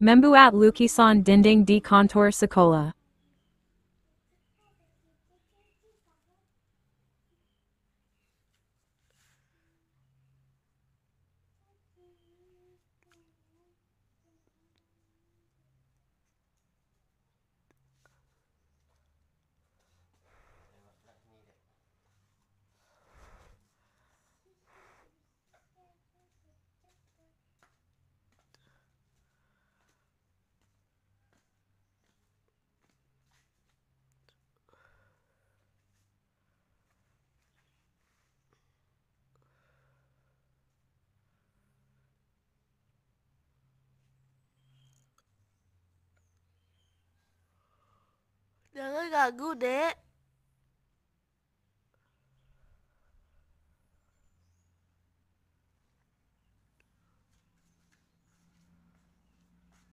Membuat lukisan dinding di kontor sekolah. gagu, Dek.